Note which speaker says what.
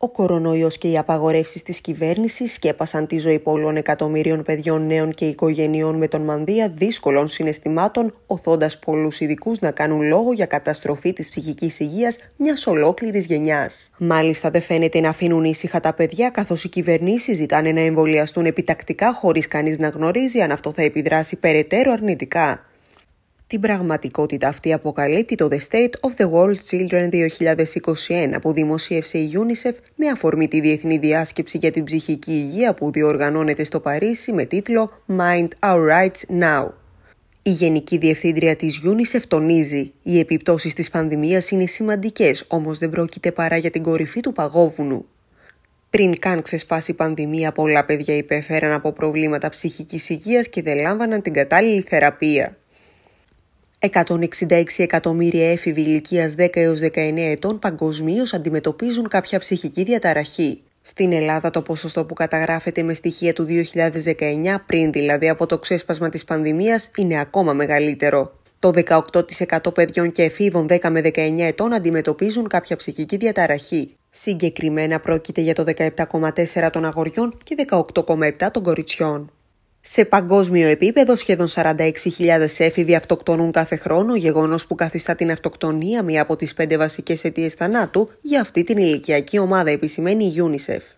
Speaker 1: Ο κορονοϊός και οι απαγορεύσεις της κυβέρνησης σκέπασαν τη ζωή πολλών εκατομμυρίων παιδιών νέων και οικογενειών με τον μανδύα δύσκολων συναισθημάτων, οθώντας πολλούς ειδικούς να κάνουν λόγο για καταστροφή της ψυχικής υγείας μιας ολόκληρης γενιάς. Μάλιστα δεν φαίνεται να αφήνουν ήσυχα τα παιδιά καθώς οι κυβερνήσεις ζητάνε να εμβολιαστούν επιτακτικά χωρίς κανείς να γνωρίζει αν αυτό θα επιδράσει περαιτέρω αρνητικά. Την πραγματικότητα αυτή αποκαλύπτει το The State of the World Children 2021 που δημοσίευσε η UNICEF με αφορμή τη διεθνή διάσκεψη για την ψυχική υγεία που διοργανώνεται στο Παρίσι με τίτλο Mind Our Rights Now. Η Γενική Διευθύντρια της UNICEF τονίζει «Οι επιπτώσεις της πανδημίας είναι σημαντικές, όμως δεν πρόκειται παρά για την κορυφή του παγόβουνου». Πριν καν ξεσπάσει η πανδημία, πολλά παιδιά υπέφεραν από προβλήματα ψυχικής υγείας και δεν λάμβαναν την κατάλληλη θεραπεία. 166 εκατομμύρια έφηβοι ηλικίας 10 έως 19 ετών παγκοσμίως αντιμετωπίζουν κάποια ψυχική διαταραχή. Στην Ελλάδα το ποσοστό που καταγράφεται με στοιχεία του 2019, πριν δηλαδή από το ξέσπασμα της πανδημίας, είναι ακόμα μεγαλύτερο. Το 18% παιδιών και εφήβων 10 με 19 ετών αντιμετωπίζουν κάποια ψυχική διαταραχή. Συγκεκριμένα πρόκειται για το 17,4% των αγοριών και 18,7% των κοριτσιών. Σε παγκόσμιο επίπεδο, σχεδόν 46.000 έφηβοι αυτοκτονούν κάθε χρόνο, γεγονός που καθιστά την αυτοκτονία μία από τις πέντε βασικές αιτίες θανάτου για αυτή την ηλικιακή ομάδα, επισημαίνει η UNICEF.